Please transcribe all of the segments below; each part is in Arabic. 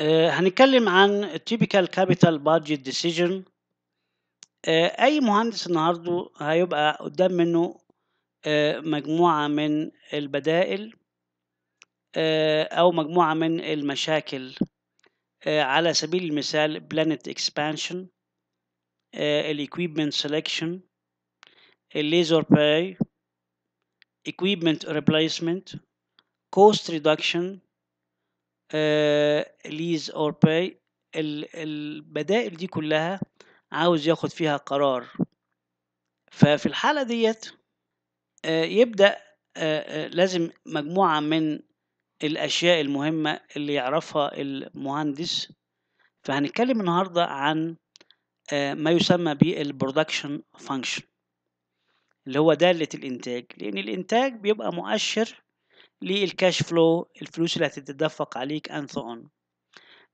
هنتكلم عن typical capital budget decision أي مهندس النهاردة هيبقى قدام منه مجموعة من البدائل أو مجموعة من المشاكل على سبيل المثال planet expansion equipment selection laser pay equipment replacement cost reduction ليز اور باي البدائل دي كلها عاوز ياخد فيها قرار ففي الحالة ديت آه، يبدأ آه، آه، لازم مجموعة من الأشياء المهمة اللي يعرفها المهندس فهنتكلم النهاردة عن ما يسمى بالبرودكشن فانكشن اللي هو دالة الإنتاج لأن الإنتاج بيبقى مؤشر للكاش فلو الفلوس اللي هتتدفق عليك and so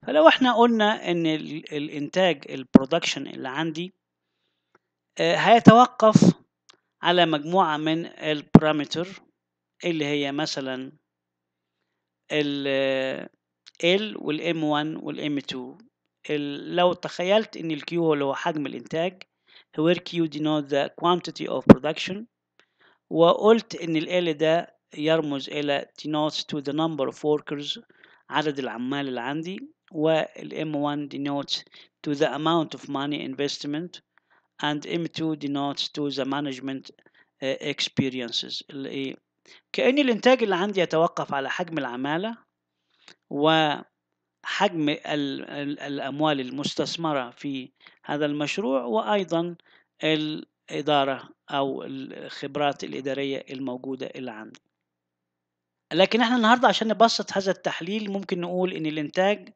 فلو احنا قلنا ان الانتاج البرودكشن اللي عندي آه، هيتوقف على مجموعة من البارامتر اللي هي مثلا ال ال والام 1 والام 2 لو تخيلت ان ال Q هو حجم الانتاج where Q denotes the quantity of production وقلت ان ال ده يرمز إلى denotes to the number of workers عدد العمال اللي عندي والm 1 denotes to the amount of money investment and m2 denotes to the management uh, experiences اللي إيه. كأن الإنتاج اللي عندي يتوقف على حجم العمالة وحجم ال الأموال المستثمرة في هذا المشروع وأيضا الإدارة أو الخبرات الإدارية الموجودة اللي عندي لكن احنا النهارده عشان نبسط هذا التحليل ممكن نقول ان الانتاج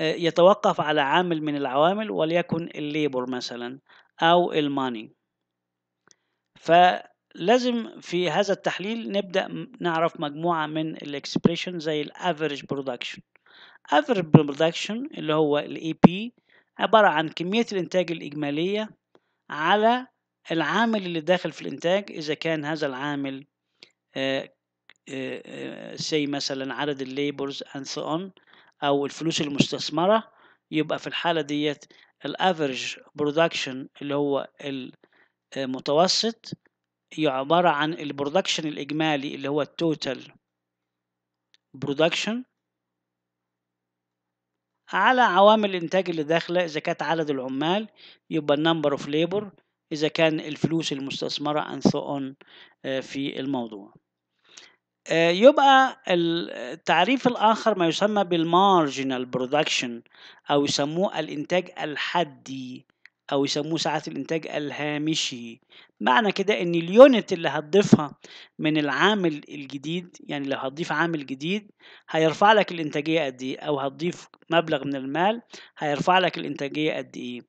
آه، يتوقف على عامل من العوامل وليكن الليبر مثلا او الماني فلازم في هذا التحليل نبدا نعرف مجموعه من الاكسبريشن زي الافريج برودكشن افريج برودكشن اللي هو الاي بي e عباره عن كميه الانتاج الاجماليه على العامل اللي داخل في الانتاج اذا كان هذا العامل آه، سي آه، آه، مثلا عدد الليبرز and so on او الفلوس المستثمره يبقى في الحاله ديت الافرج برودكشن اللي هو المتوسط آه، هي عباره عن البرودكشن الاجمالي اللي هو التوتال برودكشن على عوامل الانتاج اللي داخله اذا كانت عدد العمال يبقى النمبر اوف ليبر اذا كان الفلوس المستثمره and so on في الموضوع آه، يبقى التعريف الآخر ما يسمى بالمارجنال برودكشن أو يسموه الإنتاج الحدي أو يسموه ساعات الإنتاج الهامشي معنى كده إن اليونت اللي هتضيفها من العامل الجديد يعني لو هتضيف عامل جديد هيرفع لك الإنتاجية قد إيه أو هتضيف مبلغ من المال هيرفع لك الإنتاجية قد إيه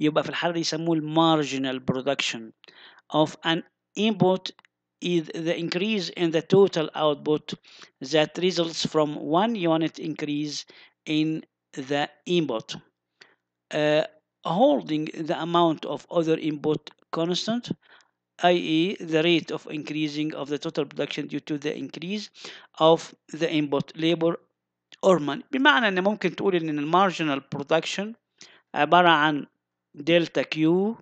يبقى في الحالة دي يسموه المارجنال برودكشن of an input is the increase in the total output that results from one unit increase in the input. Uh, holding the amount of other input constant, i.e. the rate of increasing of the total production due to the increase of the input labor or money بمعنى ان ممكن تقول ان المارجنال برودكشن عبارة عن دلتا كيو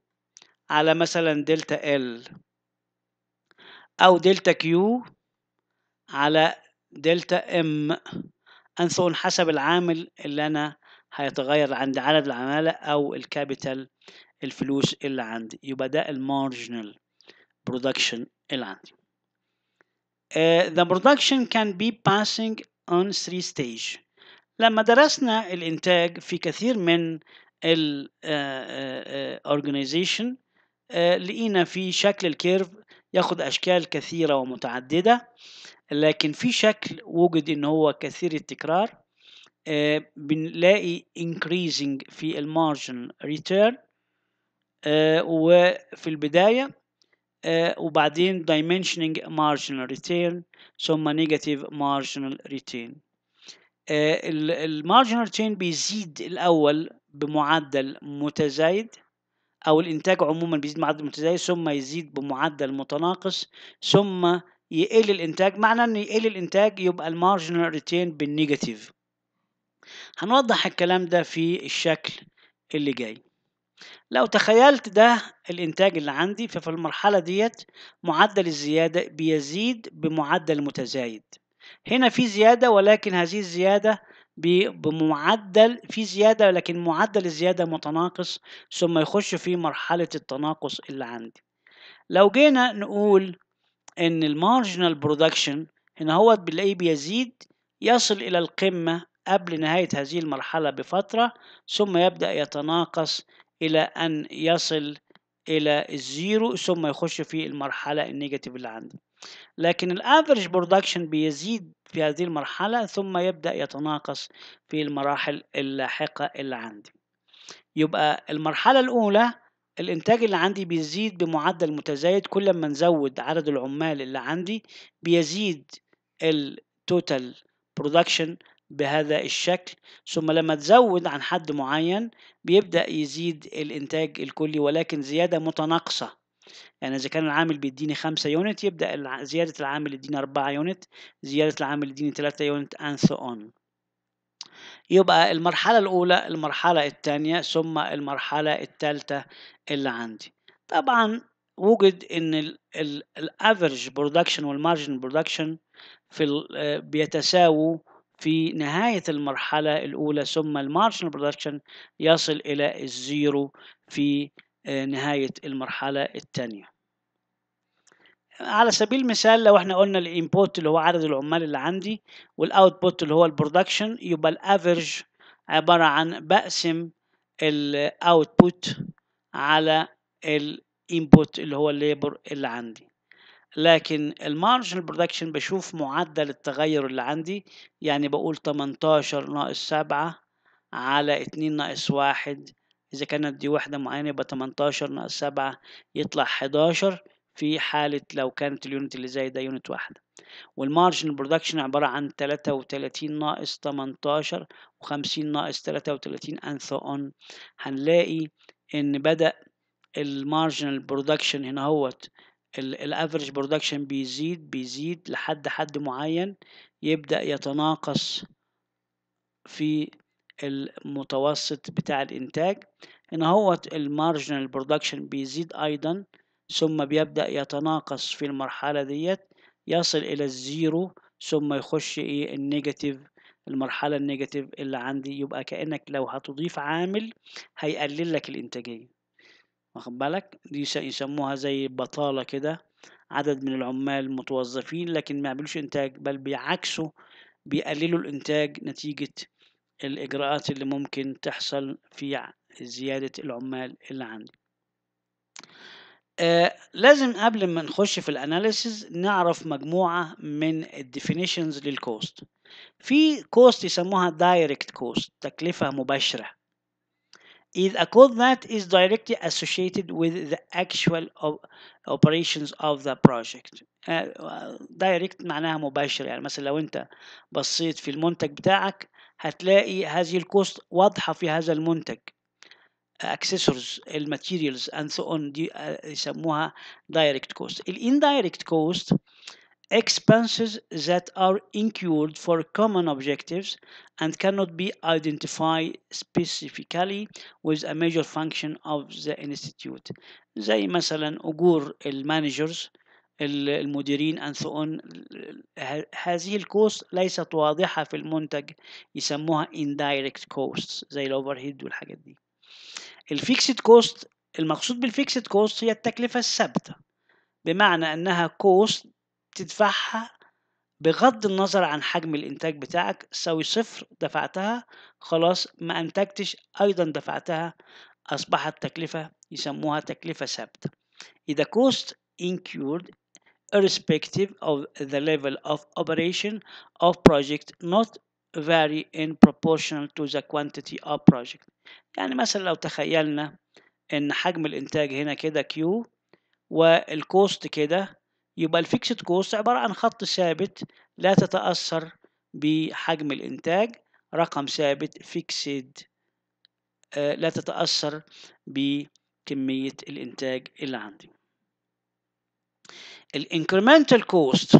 على مثلا دلتا أو دلتا كيو على دلتا ام أنسوا حسب العامل اللي أنا هيتغير عند عدد العمالة أو الكابيتال الفلوس اللي عندي يبقى ده المارجنال برودكشن اللي عندي آه، the production can be passing on three stage لما درسنا الإنتاج في كثير من ال uh, uh, organization لقينا في شكل الكيرف ياخد أشكال كثيرة ومتعددة لكن في شكل وجد إن هو كثير التكرار آه بنلاقي increasing في المارجن return آه وفي البداية آه وبعدين dimensioning marginal return ثم negative marginal return المارجنال آه، ريتيرن بيزيد الأول بمعدل متزايد أو الإنتاج عموما بيزيد معدل متزايد ثم يزيد بمعدل متناقص ثم يقل الإنتاج معنى إنه يقل الإنتاج يبقى المارجنال ريتين بالنيجاتيف هنوضح الكلام ده في الشكل اللي جاي لو تخيلت ده الإنتاج اللي عندي ففي المرحلة ديت معدل الزيادة بيزيد بمعدل متزايد هنا في زيادة ولكن هذه الزيادة بمعدل في زيادة لكن معدل الزيادة متناقص ثم يخش في مرحلة التناقص اللي عندي لو جينا نقول ان المارجنال برودكشن هنا هو بنلاقيه بيزيد يصل الى القمة قبل نهاية هذه المرحلة بفترة ثم يبدأ يتناقص إلى أن يصل إلى الزيرو ثم يخش في المرحلة النيجاتيف اللي عندي لكن الافرج برودكشن بيزيد في هذه المرحلة ثم يبدأ يتناقص في المراحل اللاحقة اللي عندي يبقى المرحلة الأولى الإنتاج اللي عندي بيزيد بمعدل متزايد كل ما نزود عدد العمال اللي عندي بيزيد التوتال برودكشن بهذا الشكل ثم لما تزود عن حد معين بيبدأ يزيد الإنتاج الكلي ولكن زيادة متناقصة يعني إذا كان العامل بيديني 5 يونت يبدأ زيادة العامل يديني 4 يونت زيادة العامل يديني 3 يونت and so on يبقى المرحلة الأولى المرحلة الثانية ثم المرحلة الثالثة اللي عندي طبعا وجد ان الافرج برودكشن والمارجن برودكشن في آه، بيتساووا في نهاية المرحلة الأولى ثم المارجن برودكشن يصل إلى الزيرو في آه، نهاية المرحلة الثانية على سبيل المثال لو احنا قلنا الانبوت اللي هو عدد العمال اللي عندي والاوتبوت اللي هو البرودكشن يبقى الافرج عبارة عن بقسم الاوتبوت على الانبوت اللي هو الليبر اللي عندي لكن المارجنال برودكشن بشوف معدل التغير اللي عندي يعني بقول 18 ناقص 7 على 2 ناقص 1 إذا كانت دي واحدة معينة يبقى 18 ناقص 7 يطلع 11 في حالة لو كانت اليونت اللي زي ده يونت واحدة والمارجن برودكشن عبارة عن 33 ناقص 18 و50 ناقص 33 and so on هنلاقي إن بدأ المارجنال برودكشن هنا هوت الافريج برودكشن بيزيد بيزيد لحد حد معين يبدأ يتناقص في المتوسط بتاع الإنتاج إن هو المارجنال برودكشن بيزيد أيضا ثم بيبدأ يتناقص في المرحلة ديت يصل إلى الزيرو ثم يخش إيه النيجاتيف المرحلة النيجاتيف اللي عندي يبقى كأنك لو هتضيف عامل هيقلل لك الإنتاجية واخد بالك دي يسموها زي بطالة كده عدد من العمال متوظفين لكن ما بيعملوش إنتاج بل بيعكسوا بيقللوا الإنتاج نتيجة الإجراءات اللي ممكن تحصل في زيادة العمال اللي عندي آه لازم قبل ما نخش في الاناليسز نعرف مجموعة من الديفينيشنز للكوست في كوست يسموها دايركت كوست تكلفة مباشرة إذا a cost that is directly associated with the actual operations of the project دايركت آه، معناها مباشر يعني مثلا لو انت بصيت في المنتج بتاعك هتلاقي هذه الكوست واضحة في هذا المنتج اكسسوارز الماتيريالز اند سو اون دي آه، يسموها دايركت كوست الاندايركت كوست expenses that are incurred for common objectives and cannot be identified specifically with a major function of the institute زي مثلا أجور المانجرز المديرين and so هذه الكوست ليست واضحة في المنتج يسموها indirect costs زي الأوفرهيد والحاجات دي الفيكسد كوست المقصود بالفيكسد كوست هي التكلفة الثابتة بمعنى أنها كوست تدفعها بغض النظر عن حجم الإنتاج بتاعك سوي صفر دفعتها خلاص ما أنتجتش أيضا دفعتها أصبحت تكلفة يسموها تكلفة ثابتة إذا كوست incurred irrespective of the level of operation of project not vary in proportional to the quantity of project يعني مثلا لو تخيلنا ان حجم الانتاج هنا كده Q والكوست كده يبقى الفيكسد كوست عبارة عن خط ثابت لا تتأثر بحجم الإنتاج رقم ثابت فيكسد آه، لا تتأثر بكمية الإنتاج اللي عندي incremental cost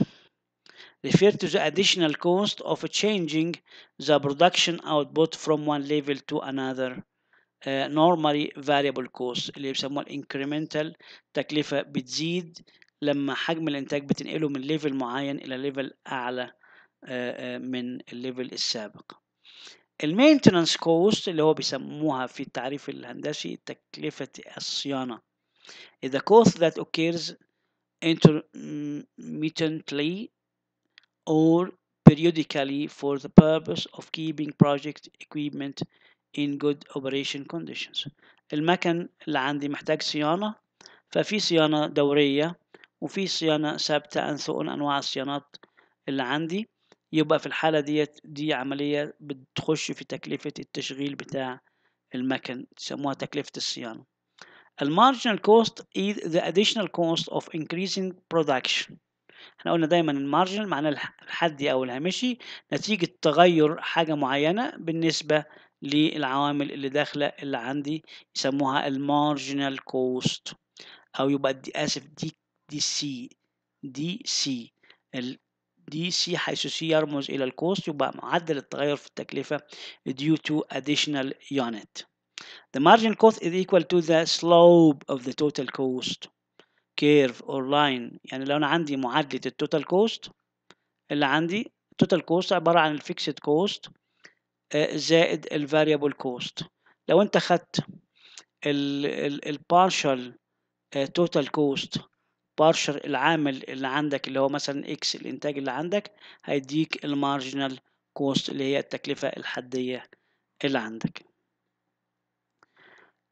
refer to the additional cost of changing the production output from one level to another uh, normally variable cost اللي بيسموها incremental تكلفة بتزيد لما حجم الانتاج بتنقله من ليفل معين الى ليفل اعلى من الليفل السابق المينتنانس كوست اللي هو بيسموها في التعريف الهندسي تكلفة الصيانة the cost that occurs intermittently or periodically for the purpose of keeping project equipment in good operation conditions المكن اللي عندي محتاج صيانة ففي صيانة دورية وفي صيانة ثابتة عن أنواع الصيانات اللي عندي يبقى في الحالة ديت دي عملية بتخش في تكلفة التشغيل بتاع المكن تسموها تكلفة الصيانة المارجنال كوست is the additional cost of increasing production احنا قلنا دايما المارجنال معناه الحدي او الهامشي نتيجة تغير حاجة معينة بالنسبة للعوامل اللي داخلة اللي عندي يسموها المارجنال كوست او يبقى دي اسف دي دي سي دي سي دي سي حيث سي يرمز الى الكوست يبقى معدل التغير في التكلفة due to additional unit The marginal cost is equal to the slope of the total cost curve or line يعني لو أنا عندي معادلة total cost اللي عندي total cost عبارة عن fixed cost زائد variable cost. لو أنت خدت partial total cost partial العامل اللي عندك اللي هو مثلا x الانتاج اللي عندك هيديك marginal cost اللي هي التكلفة الحدية اللي عندك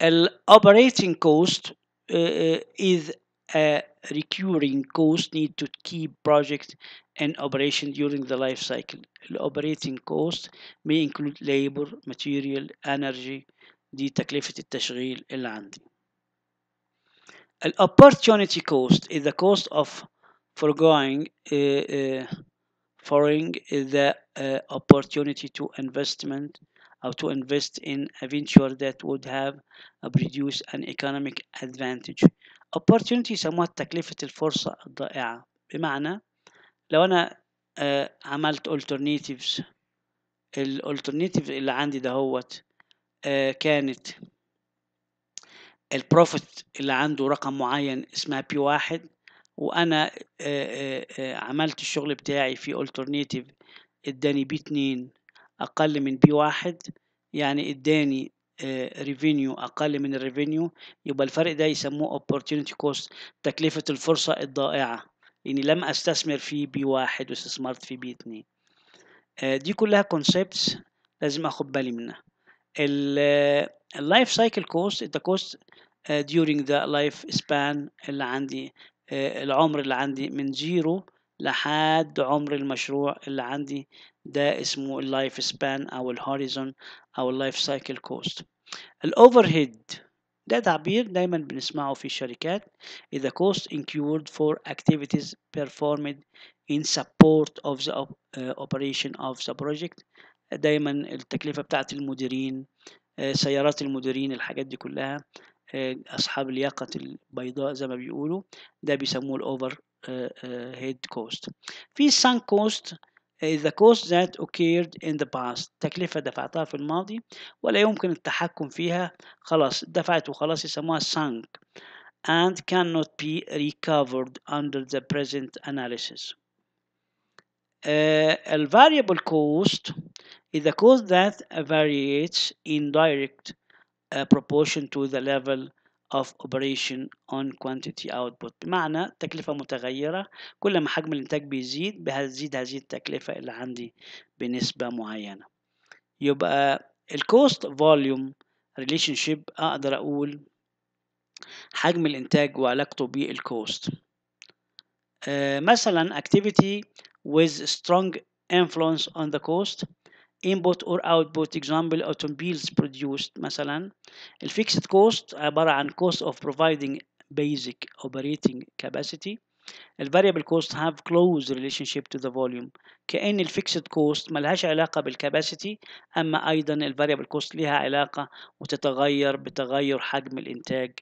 An operating cost uh, uh, is a recurring cost need to keep project and operation during the life cycle. The operating cost may include labor, material, energy, دي تكلفة التشغيل اللي عندي. ال opportunity cost is the cost of foregoing uh, uh, uh the uh, opportunity to investment or to invest in a venture that would have uh, produced an economic advantage opportunity سموها تكلفة الفرصة الضائعة بمعنى لو أنا آه، عملت alternatives الالترناتيف اللي عندي دهوت آه، كانت البروفيت اللي عنده رقم معين اسمها بي واحد وانا آه، عملت الشغل بتاعي في الترناتيف اداني بي اتنين أقل من بي واحد يعني اداني ريفينيو آه، أقل من الريفينيو يبقى الفرق ده يسموه opportunity cost تكلفة الفرصة الضائعة إني يعني لم أستثمر في بي واحد واستثمرت في بي اتنين آه، دي كلها concepts لازم أخد بالي منها اللايف سايكل كوست the cost آه، during the life span اللي عندي العمر اللي عندي من 0 لحد عمر المشروع اللي عندي ده اسمه اللايف سبان او الهوريزون او اللايف سايكل كوست الاوفر هيد ده تعبير دايما بنسمعه في الشركات إذا كوست incurred فور اكتيفيتيز performed ان سبورت اوف ذا اوبريشن اوف ذا بروجكت دايما التكلفة بتاعت المديرين آه، سيارات المديرين الحاجات دي كلها آه، أصحاب الياقة البيضاء زي ما بيقولوا ده بيسموه الأوفر Uh, uh, head cost في sunk cost is the cost that occurred in the past تكلفة دفعتها في الماضي ولا يمكن التحكم فيها خلاص دفعت وخلاص يسموها sunk and cannot be recovered under the present analysis uh, variable cost is a cost that variates in direct uh, proportion to the level of operation on quantity output بمعنى تكلفة متغيرة كل ما حجم الإنتاج بيزيد بهتزيد هذه التكلفة اللي عندي بنسبة معينة يبقى ال cost volume relationship أقدر أقول حجم الإنتاج وعلاقته cost آه، مثلا activity with strong influence on the cost input or output example automobiles produced مثلا الفيكسد كوست عبارة عن cost of providing basic operating capacity الفاريبل كوست have close relationship to the volume كأن الفيكسد كوست ملهاش علاقة بالكاباسيتي أما أيضا الفاريبل كوست لها علاقة وتتغير بتغير حجم الإنتاج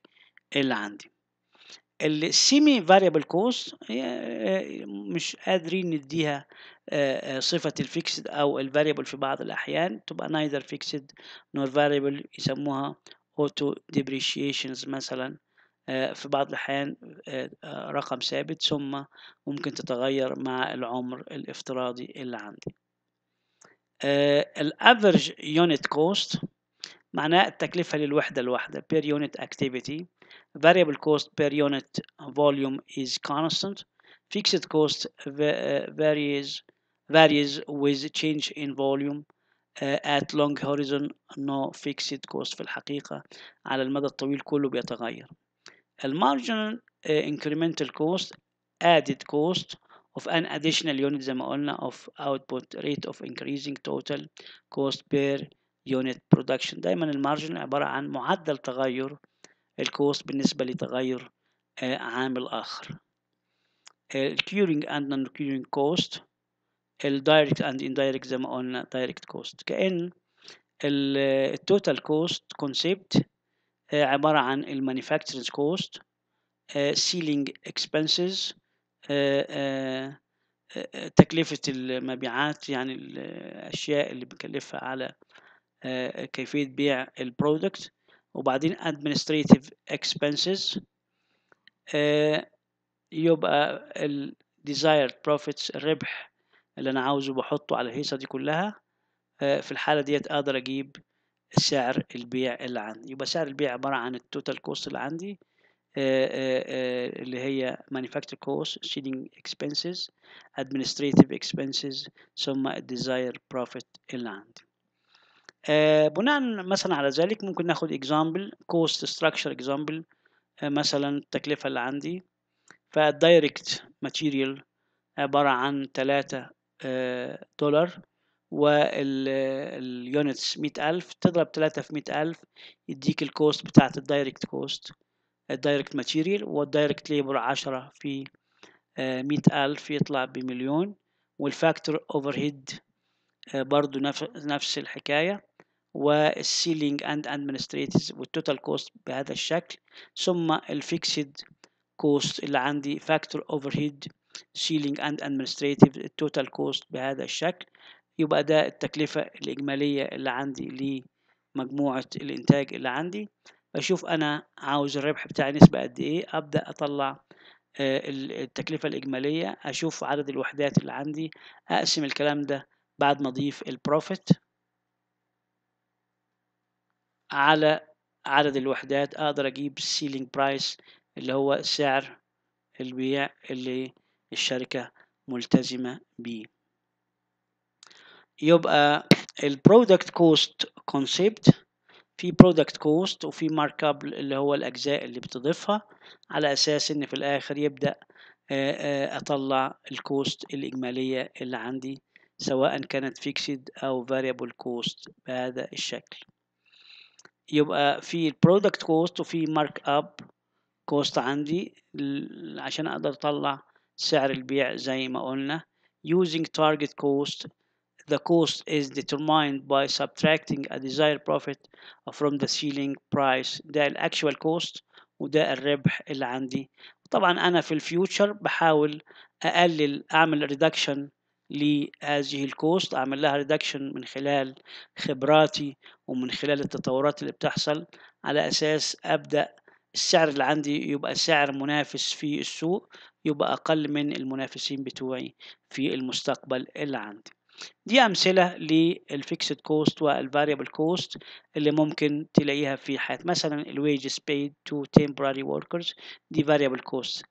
اللي عندي السيمي فاريبل كوست مش قادرين نديها آه، آه، صفة الفيكسد أو الفاريبل في بعض الأحيان تبقى neither fixed nor variable يسموها auto depreciations مثلا آه، في بعض الأحيان رقم ثابت ثم ممكن تتغير مع العمر الافتراضي اللي عندي الافرج يونت كوست معناه التكلفة للوحدة الواحدة per unit activity variable cost per unit volume is constant fixed cost varies varies with change in volume at long horizon no fixed cost في الحقيقة على المدى الطويل كله بيتغير المارجنال incremental cost added cost of an additional unit زي ما قلنا of output rate of increasing total cost per unit production دايما المارجن عبارة عن معدل تغير الكوست بالنسبة لتغير عامل آخر curing and non curing cost الدايركت اند اندايركت زي ما قلنا دايركت كوست كأن التوتال كوست كونسبت عبارة عن المانيفاكتشرز كوست سيلينج اكسبنسز تكلفة المبيعات يعني الأشياء اللي بنكلفها على آه، كيفية بيع البرودكت وبعدين administrative expenses آه، يبقى ال desired profits الربح اللي انا عاوزه بحطه على الهيصه دي كلها آه، في الحاله ديت اقدر اجيب سعر البيع اللي عندي يبقى سعر البيع عباره عن التوتال كوست اللي عندي آه، آه، اللي هي مانيفاكتشر كوست seeding اكسبنسز ادمنستريتيف اكسبنسز ثم الديزاير بروفيت اللي عندي بناء مثلا على ذلك ممكن ناخد اكزامبل كوست ستراكشر اكزامبل مثلا التكلفة اللي عندي فالدايركت ماتيريال عبارة عن تلاتة آه، دولار واليونتس مئة ألف تضرب تلاتة في مئة ألف يديك الكوست بتاعة الدايركت كوست الدايركت ماتيريال والدايركت ليبر عشرة في آه، مئة ألف يطلع بمليون والفاكتور اوفر هيد برضو نفس الحكاية والسيلينج اند أدمنستريتز والتوتال كوست بهذا الشكل ثم الفيكسد كوست اللي عندي فاكتور اوفر هيد سيلينج اند ادمنستريتيف التوتال كوست بهذا الشكل يبقى ده التكلفة الإجمالية اللي عندي لمجموعة الإنتاج اللي عندي أشوف أنا عاوز الربح بتاعي نسبة قد إيه أبدأ أطلع آه، التكلفة الإجمالية أشوف عدد الوحدات اللي عندي أقسم الكلام ده بعد ما أضيف البروفيت على عدد الوحدات أقدر أجيب السيلينج برايس اللي هو سعر البيع اللي الشركة ملتزمة بيه يبقى البرودكت كوست كونسبت في برودكت كوست وفي مارك اب اللي هو الاجزاء اللي بتضيفها على اساس ان في الاخر يبدا اطلع الكوست الاجماليه اللي عندي سواء كانت فيكسد او فاريبل كوست بهذا الشكل يبقى في البرودكت كوست وفي مارك اب كوست عندي عشان اقدر اطلع سعر البيع زي ما قلنا using target cost the cost is determined by subtracting a desired profit from the ceiling price ده ال actual cost وده الربح اللي عندي طبعا انا في الفيوتشر بحاول اقلل اعمل ريدكشن لهذه الكوست اعمل لها ريدكشن من خلال خبراتي ومن خلال التطورات اللي بتحصل على اساس ابدا السعر اللي عندي يبقى سعر منافس في السوق يبقى أقل من المنافسين بتوعي في المستقبل اللي عندي دي أمثلة للفيكسد كوست والفاريبل كوست اللي ممكن تلاقيها في حياة مثلا الويجز paid to temporary workers دي variable cost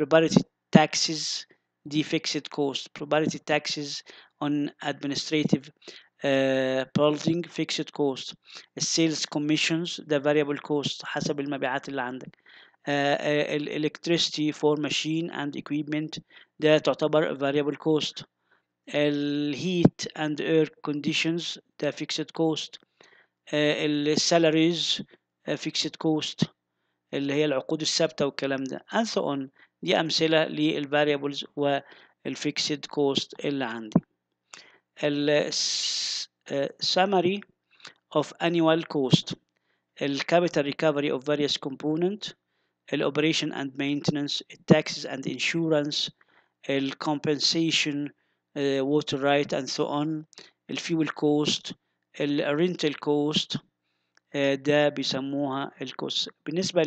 property taxes دي fixed cost property taxes on administrative آه، بالزنج فيكسد كوست السيلز كوميشنز ده فاريبل كوست حسب المبيعات اللي عندك الالكتريستي فور ماشين اند اكويبمنت ده تعتبر فاريبل كوست الهيت اند اير كونديشنز ده فيكسد كوست السالاريز فيكسد كوست اللي هي العقود الثابته والكلام ده and so on دي امثله للفاريبلز والفيكسد كوست اللي عندي ال uh, summary of annual cost ال capital recovery of various component ال operation and maintenance taxes and insurance ال compensation uh, water right and so on fuel الفيول كوست الرنتال cost. ده بيسموها الكوست بالنسبة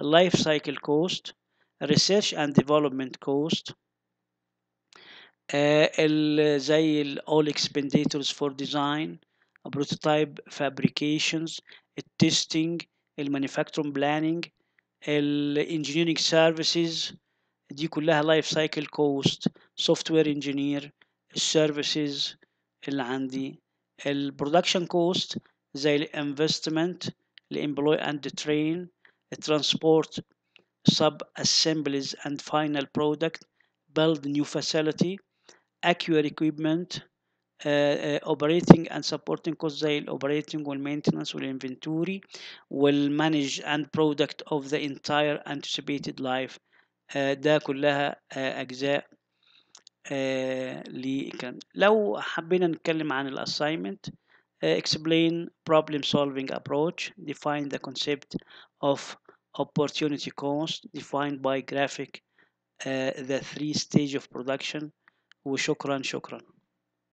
life cycle cost, research and development cost. آه، ال زي الاول اكسبنديتورز فور ديزاين بروتوتايب فابريكيشنز التستنج المانيفاكتشرنج بلاننج الانجينيرنج سيرفيسز دي كلها لايف سايكل كوست سوفت وير انجينير السيرفيسز اللي عندي البرودكشن كوست زي الانفستمنت الامبلوي اند ترين الترانسبورت sub assemblies and final product build new facility Accurate equipment uh, uh, operating and supporting costs operating وال maintenance وال inventory well, manage and product of the entire anticipated life uh, ده كلها أجزاء لكلام لو حبينا نتكلم عن ال assignment explain problem solving approach define the concept of opportunity cost defined by graphic the three stage of production وشكرا شكرا